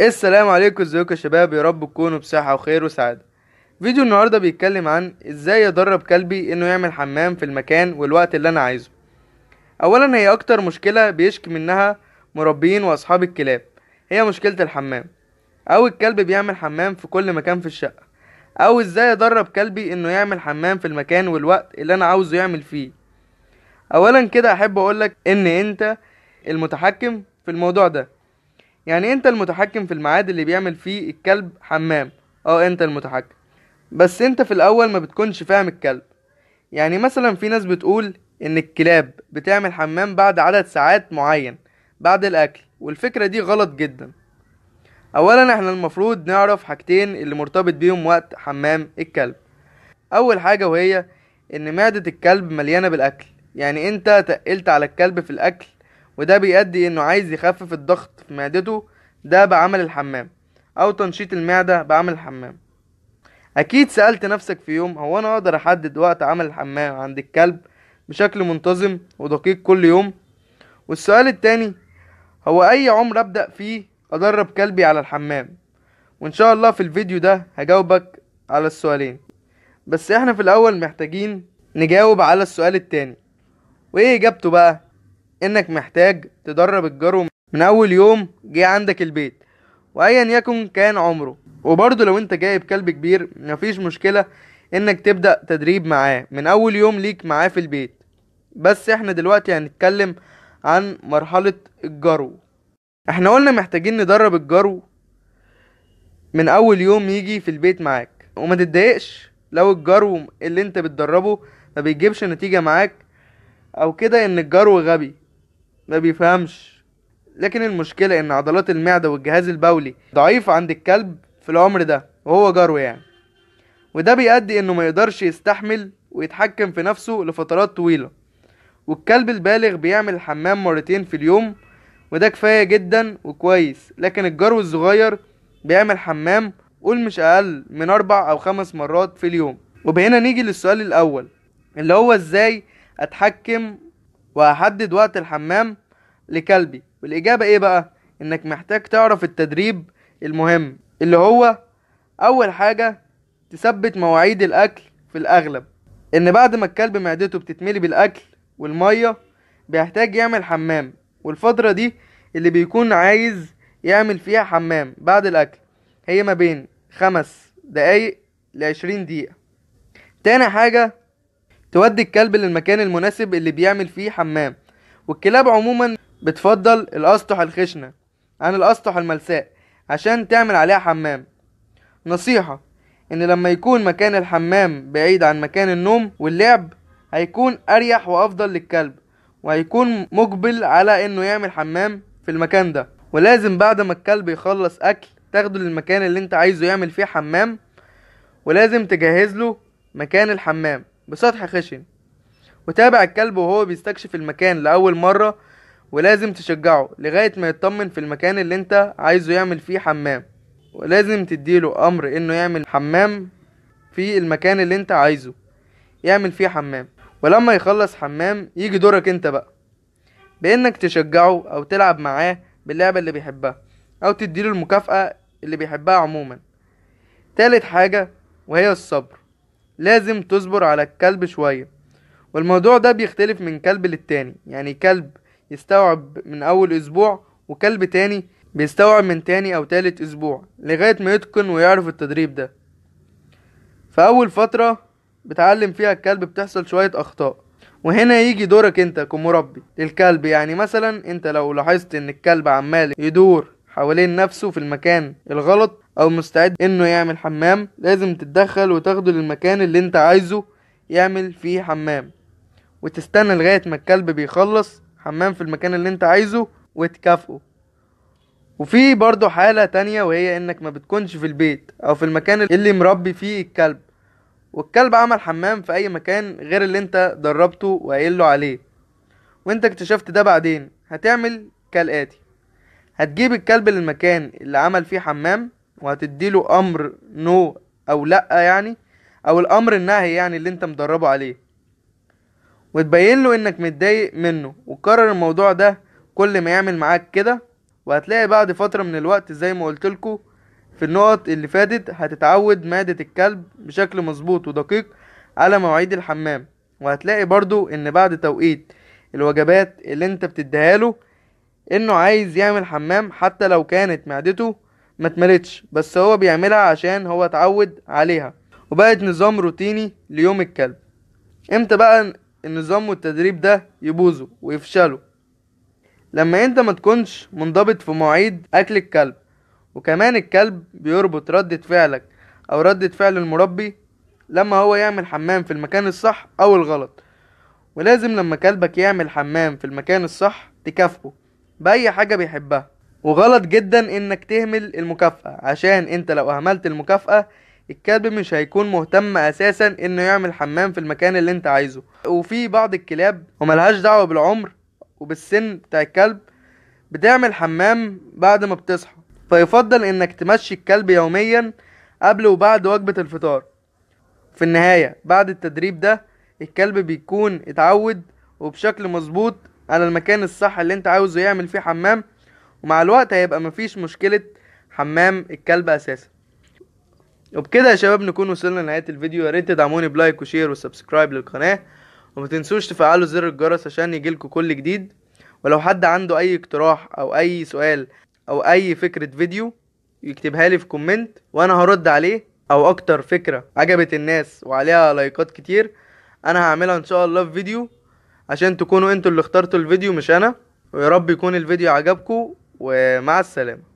السلام عليكم ازيكم يا شباب يا رب تكونوا بصحه وخير وسعاده فيديو النهارده بيتكلم عن ازاي ادرب كلبي انه يعمل حمام في المكان والوقت اللي انا عايزه اولا هي اكتر مشكله بيشكي منها مربيين واصحاب الكلاب هي مشكله الحمام او الكلب بيعمل حمام في كل مكان في الشقه او ازاي ادرب كلبي انه يعمل حمام في المكان والوقت اللي انا عاوزه يعمل فيه اولا كده احب اقولك ان انت المتحكم في الموضوع ده يعني انت المتحكم في الميعاد اللي بيعمل فيه الكلب حمام اه انت المتحكم بس انت في الاول ما بتكونش فاهم الكلب يعني مثلا في ناس بتقول ان الكلاب بتعمل حمام بعد عدد ساعات معين بعد الاكل والفكرة دي غلط جدا اولا احنا المفروض نعرف حاجتين اللي مرتبط بيهم وقت حمام الكلب اول حاجة وهي ان معدة الكلب مليانة بالاكل يعني انت تقلت على الكلب في الاكل وده بيؤدي انه عايز يخفف الضغط في معدته ده بعمل الحمام او تنشيط المعدة بعمل الحمام اكيد سألت نفسك في يوم هو انا اقدر احدد وقت عمل الحمام عند الكلب بشكل منتظم ودقيق كل يوم والسؤال التاني هو اي عمر ابدأ فيه ادرب كلبي على الحمام وان شاء الله في الفيديو ده هجاوبك على السؤالين بس احنا في الاول محتاجين نجاوب على السؤال التاني وايه اجابته بقى انك محتاج تدرب الجرو من اول يوم جه عندك البيت وايا يكن كان عمره وبرضه لو انت جايب كلب كبير مفيش مشكله انك تبدا تدريب معاه من اول يوم ليك معاه في البيت بس احنا دلوقتي هنتكلم عن مرحله الجرو احنا قلنا محتاجين ندرب الجرو من اول يوم يجي في البيت معاك وما تتضايقش لو الجرو اللي انت بتدربه ما بيجيبش نتيجه معاك او كده ان الجرو غبي ما بيفهمش لكن المشكلة ان عضلات المعدة والجهاز البولي ضعيف عند الكلب في العمر ده وهو جرو يعني وده بيؤدي انه ما يقدرش يستحمل ويتحكم في نفسه لفترات طويلة والكلب البالغ بيعمل الحمام مرتين في اليوم وده كفاية جدا وكويس لكن الجرو الصغير بيعمل حمام قول مش اقل من اربع او خمس مرات في اليوم وبهنا نيجي للسؤال الاول اللي هو ازاي اتحكم واحدد وقت الحمام لكلبي والإجابة إيه بقى؟ إنك محتاج تعرف التدريب المهم اللي هو أول حاجة تثبت مواعيد الأكل في الأغلب إن بعد ما الكلب معدته بتتملي بالأكل والمية بيحتاج يعمل حمام والفترة دي اللي بيكون عايز يعمل فيها حمام بعد الأكل هي ما بين خمس دقايق لعشرين دقيقة تاني حاجة تودي الكلب للمكان المناسب اللي بيعمل فيه حمام والكلاب عموما بتفضل الأسطح الخشنة عن الأسطح الملساء عشان تعمل عليها حمام نصيحة إن لما يكون مكان الحمام بعيد عن مكان النوم واللعب هيكون أريح وأفضل للكلب وهيكون مقبل على إنه يعمل حمام في المكان ده ولازم بعد ما الكلب يخلص أكل تاخده للمكان اللي انت عايزه يعمل فيه حمام ولازم تجهز له مكان الحمام بسطح خشن وتابع الكلب وهو بيستكشف المكان لأول مرة ولازم تشجعه لغاية ما يطمن في المكان اللي انت عايزه يعمل فيه حمام ولازم تديله امر انه يعمل حمام في المكان اللي انت عايزه يعمل فيه حمام ولما يخلص حمام يجي دورك انت بقى بانك تشجعه او تلعب معاه باللعبة اللي بيحبها او تديله المكافأة اللي بيحبها عموما تالت حاجة وهي الصبر لازم تصبر على الكلب شوية والموضوع ده بيختلف من كلب للتاني يعني كلب يستوعب من أول أسبوع وكلب تاني بيستوعب من تاني أو تالت أسبوع لغاية ما يتقن ويعرف التدريب ده فأول فترة بتعلم فيها الكلب بتحصل شوية أخطاء وهنا يجي دورك انت كمربي للكلب يعني مثلا انت لو لاحظت ان الكلب عمال يدور حوالين نفسه في المكان الغلط او مستعد انه يعمل حمام لازم تتدخل وتاخده للمكان اللي انت عايزه يعمل فيه حمام وتستنى لغاية ما الكلب بيخلص حمام في المكان اللي انت عايزه وتكافئه وفي برضه حالة تانية وهي انك ما بتكونش في البيت او في المكان اللي مربي فيه الكلب والكلب عمل حمام في اي مكان غير اللي انت دربته وقايل له عليه وانت اكتشفت ده بعدين هتعمل كالاتي هتجيب الكلب للمكان اللي عمل فيه حمام وهتديله امر نو او لا يعني او الامر النهي يعني اللي انت مدربه عليه وتبين له انك متضايق منه وكرر الموضوع ده كل ما يعمل معاك كده وهتلاقي بعد فترة من الوقت زي ما قلتلكوا في النقط اللي فاتت هتتعود معدة الكلب بشكل مظبوط ودقيق على مواعيد الحمام وهتلاقي برضو ان بعد توقيت الوجبات اللي انت بتديها له انه عايز يعمل حمام حتى لو كانت معدته ما تملتش بس هو بيعملها عشان هو اتعود عليها وبقت نظام روتيني ليوم الكلب امتى بقى النظام والتدريب ده يبوظوا ويفشلوا لما انت ما تكونش منضبط في مواعيد اكل الكلب وكمان الكلب بيربط ردة فعلك او ردة فعل المربي لما هو يعمل حمام في المكان الصح او الغلط ولازم لما كلبك يعمل حمام في المكان الصح تكافئه باي حاجة بيحبها وغلط جدا انك تهمل المكافأة عشان انت لو اهملت المكافأة الكلب مش هيكون مهتم اساسا انه يعمل حمام في المكان اللي انت عايزه وفي بعض الكلاب وملهاش دعوه بالعمر وبالسن بتاع الكلب بتعمل حمام بعد ما بتصحى فيفضل انك تمشي الكلب يوميا قبل وبعد وجبة الفطار في النهاية بعد التدريب ده الكلب بيكون اتعود وبشكل مظبوط على المكان الصح اللي انت عاوزه يعمل فيه حمام ومع الوقت هيبقى مفيش مشكلة حمام الكلب اساسا وبكده يا شباب نكون وصلنا لنهايه الفيديو يا ريت تدعموني بلايك وشير وسبسكرايب للقناه وما تنسوش تفعلوا زر الجرس عشان يجيلكوا كل جديد ولو حد عنده اي اقتراح او اي سؤال او اي فكره فيديو يكتبها لي في كومنت وانا هرد عليه او اكتر فكره عجبت الناس وعليها لايكات كتير انا هعملها ان شاء الله في فيديو عشان تكونوا انتوا اللي اخترتوا الفيديو مش انا ويا رب يكون الفيديو عجبكم ومع السلامه